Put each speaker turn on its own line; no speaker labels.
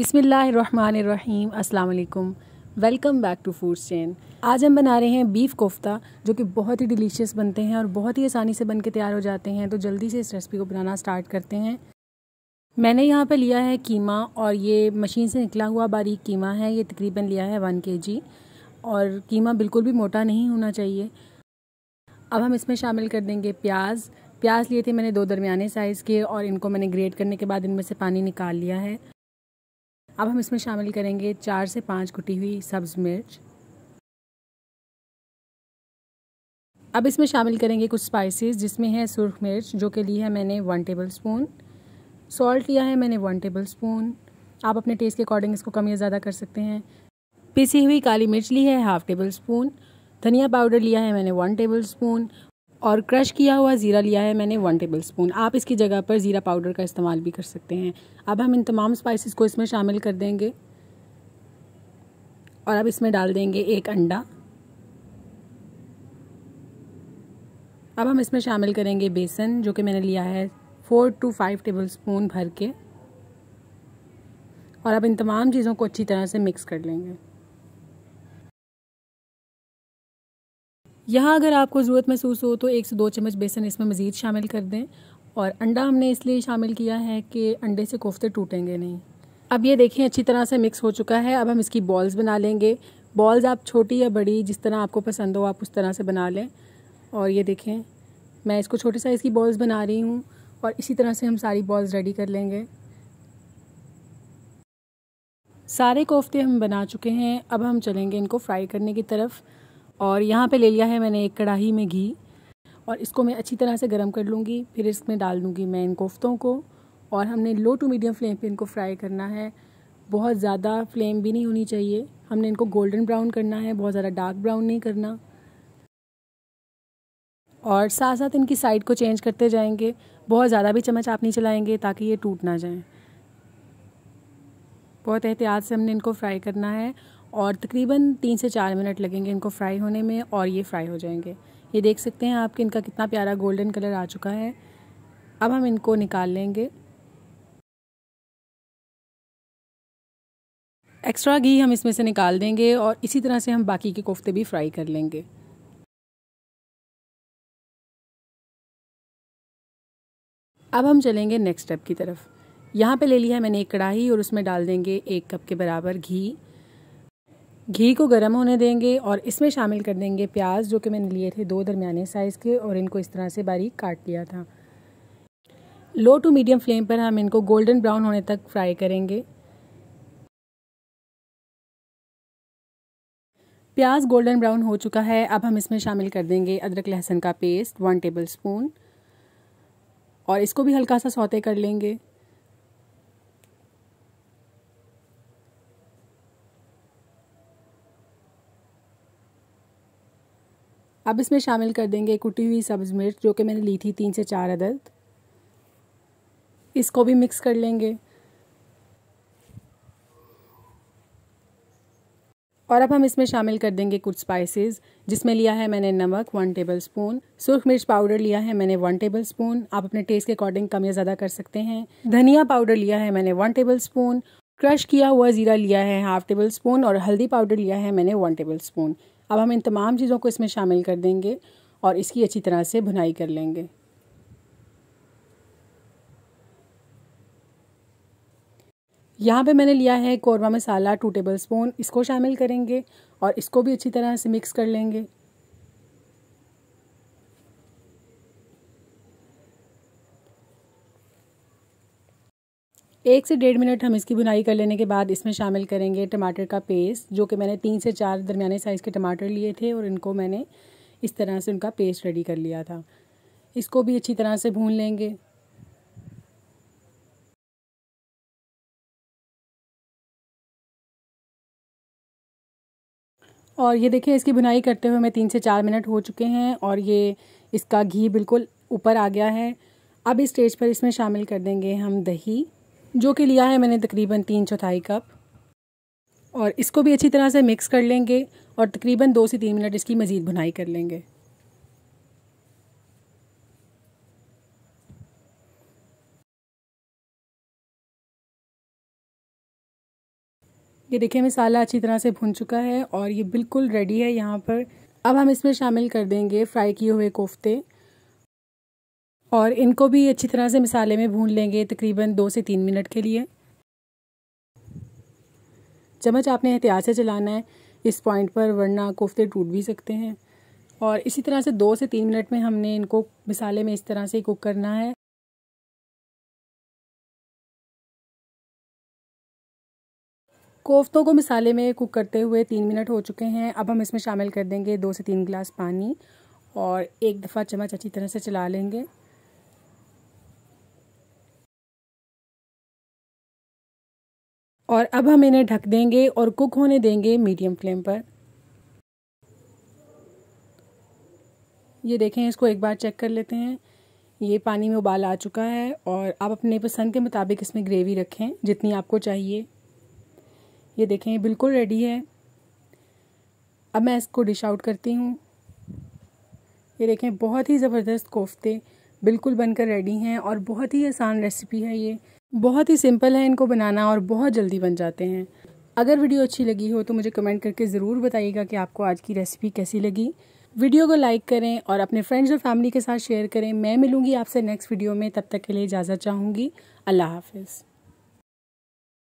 बिसमीम् अल्लाम welcome back to food chain आज हम बना रहे हैं बीफ कोफ्ता जो कि बहुत ही डिलीशियस बनते हैं और बहुत ही आसानी से बन के तैयार हो जाते हैं तो जल्दी से इस रेसिपी को बनाना स्टार्ट करते हैं मैंने यहाँ पर लिया है कीमा और ये मशीन से निकला हुआ बारीक कीमा है ये तकरीबन लिया है वन के और कीमा बिल्कुल भी मोटा नहीं होना चाहिए अब हम इसमें शामिल कर देंगे प्याज प्याज लिए थे मैंने दो दरमियाने साइज़ के और इनको मैंने ग्रेट करने के बाद इनमें से पानी निकाल लिया है अब हम इसमें शामिल करेंगे चार से पाँच कुटी हुई सब्ज़ मिर्च अब इसमें शामिल करेंगे कुछ स्पाइसेस जिसमें है सुरख मिर्च जो कि ली है मैंने वन टेबल स्पून सॉल्ट लिया है मैंने वन टेबल स्पून आप अपने टेस्ट के अकॉर्डिंग इसको कम या ज़्यादा कर सकते हैं पिसी हुई काली मिर्च ली है हाफ़ टेबल स्पून धनिया पाउडर लिया है मैंने वन टेबल स्पून और क्रश किया हुआ ज़ीरा लिया है मैंने वन टेबल स्पून आप इसकी जगह पर ज़ीरा पाउडर का इस्तेमाल भी कर सकते हैं अब हम इन तमाम स्पाइसेस को इसमें शामिल कर देंगे और अब इसमें डाल देंगे एक अंडा अब हम इसमें शामिल करेंगे बेसन जो कि मैंने लिया है four two five tablespoon भर के और अब इन तमाम चीज़ों को अच्छी तरह से मिक्स कर लेंगे यहाँ अगर आपको ज़रूरत महसूस हो तो एक से दो चम्मच बेसन इसमें मज़ीद शामिल कर दें और अंडा हमने इसलिए शामिल किया है कि अंडे से कोफ्ते टूटेंगे नहीं अब ये देखें अच्छी तरह से मिक्स हो चुका है अब हम इसकी बॉल्स बना लेंगे बॉल्स आप छोटी या बड़ी जिस तरह आपको पसंद हो आप उस तरह से बना लें और ये देखें मैं इसको छोटे साइज़ की बॉल्स बना रही हूँ और इसी तरह से हम सारी बॉल्स रेडी कर लेंगे सारे कोफ्ते हम बना चुके हैं अब हम चलेंगे इनको फ्राई करने की तरफ और यहाँ पे ले लिया है मैंने एक कढ़ाई में घी और इसको मैं अच्छी तरह से गर्म कर लूँगी फिर इसमें डाल दूँगी मैं इन कोफ्तों को और हमने लो टू मीडियम फ्लेम पे इनको फ्राई करना है बहुत ज़्यादा फ्लेम भी नहीं होनी चाहिए हमने इनको गोल्डन ब्राउन करना है बहुत ज़्यादा डार्क ब्राउन नहीं करना और साथ साथ इनकी साइड को चेंज करते जाएंगे बहुत ज़्यादा भी चम्मच आप नहीं चलाएंगे ताकि ये टूट ना जाए बहुत एहतियात से हमने इनको फ्राई करना है और तकरीबन तीन से चार मिनट लगेंगे इनको फ्राई होने में और ये फ्राई हो जाएंगे ये देख सकते हैं आपके इनका कितना प्यारा गोल्डन कलर आ चुका है अब हम इनको निकाल लेंगे एक्स्ट्रा घी हम इसमें से निकाल देंगे और इसी तरह से हम बाकी के कोफ्ते भी फ्राई कर लेंगे अब हम चलेंगे नेक्स्ट स्टेप की तरफ यहाँ पे ले लिया है मैंने एक कढ़ाई और उसमें डाल देंगे एक कप के बराबर घी घी को गर्म होने देंगे और इसमें शामिल कर देंगे प्याज जो कि मैंने लिए थे दो दरमियाने साइज़ के और इनको इस तरह से बारीक काट लिया था लो टू मीडियम फ्लेम पर हम इनको गोल्डन ब्राउन होने तक फ्राई करेंगे प्याज गोल्डन ब्राउन हो चुका है अब हम इसमें शामिल कर देंगे अदरक लहसुन का पेस्ट वन टेबल स्पून और इसको भी हल्का सा सौते कर लेंगे अब इसमें शामिल कर देंगे कुटी हुई सब्ज़ मिर्च जो कि मैंने ली थी तीन से चार अदद इसको भी मिक्स कर लेंगे और अब हम इसमें शामिल कर देंगे कुछ स्पाइसेस जिसमें लिया है मैंने नमक वन टेबल स्पून सूर्ख मिर्च पाउडर लिया है मैंने वन टेबल स्पून आप अपने टेस्ट के अकॉर्डिंग कम या ज़्यादा कर सकते हैं धनिया पाउडर लिया है मैंने वन टेबल स्पून क्रश किया हुआ ज़ीरा लिया है हाफ टेबल स्पून और हल्दी पाउडर लिया है मैंने वन टेबल स्पून अब हम इन तमाम चीज़ों को इसमें शामिल कर देंगे और इसकी अच्छी तरह से भुनाई कर लेंगे यहाँ पे मैंने लिया है korma masala two tablespoon इसको शामिल करेंगे और इसको भी अच्छी तरह से मिक्स कर लेंगे एक से डेढ़ मिनट हम इसकी बुनाई कर लेने के बाद इसमें शामिल करेंगे टमाटर का पेस्ट जो कि मैंने तीन से चार दरमियाने साइज़ के टमाटर लिए थे और इनको मैंने इस तरह से उनका पेस्ट रेडी कर लिया था इसको भी अच्छी तरह से भून लेंगे और ये देखें इसकी बुनाई करते हुए मैं तीन से चार मिनट हो चुके हैं और ये इसका घी बिल्कुल ऊपर आ गया है अब इस स्टेज पर इसमें शामिल कर देंगे हम दही जो कि लिया है मैंने तकरीबन तीन चौथाई कप और इसको भी अच्छी तरह से मिक्स कर लेंगे और तकरीबन दो से तीन मिनट इसकी मज़ीद भुनाई कर लेंगे ये देखिए मसाला अच्छी तरह से भुन चुका है और ये बिल्कुल रेडी है यहाँ पर अब हम इसमें शामिल कर देंगे फ्राई किए हुए कोफ्ते और इनको भी अच्छी तरह से मसाले में भून लेंगे तकरीबन दो से तीन मिनट के लिए चम्मच आपने एहतियात से चलाना है इस पॉइंट पर वरना कोफ्ते टूट भी सकते हैं और इसी तरह से दो से तीन मिनट में हमने इनको मसाले में इस तरह से कुक करना है कोफ्तों को मिसाले में कुक करते हुए तीन मिनट हो चुके हैं अब हम इसमें शामिल कर देंगे दो से तीन गिलास पानी और एक दफ़ा चम्मच अच्छी तरह से चला लेंगे और अब हम इन्हें ढक देंगे और कुक होने देंगे मीडियम फ्लेम पर ये देखें इसको एक बार चेक कर लेते हैं ये पानी में उबाल आ चुका है और आप अपने पसंद के मुताबिक इसमें ग्रेवी रखें जितनी आपको चाहिए ये देखें बिल्कुल रेडी है अब मैं इसको डिश आउट करती हूँ ये देखें बहुत ही ज़बरदस्त कोफ्ते बिल्कुल बनकर रेडी हैं और बहुत ही आसान रेसिपी है ये बहुत ही सिंपल है इनको बनाना और बहुत जल्दी बन जाते हैं अगर वीडियो अच्छी लगी हो तो मुझे कमेंट करके ज़रूर बताइएगा कि आपको आज की रेसिपी कैसी लगी वीडियो को लाइक करें और अपने फ्रेंड्स और फैमिली के साथ शेयर करें मैं मिलूंगी आपसे नेक्स्ट वीडियो में तब तक के लिए इजाज़त चाहूँगी अल्लाह हाफिज़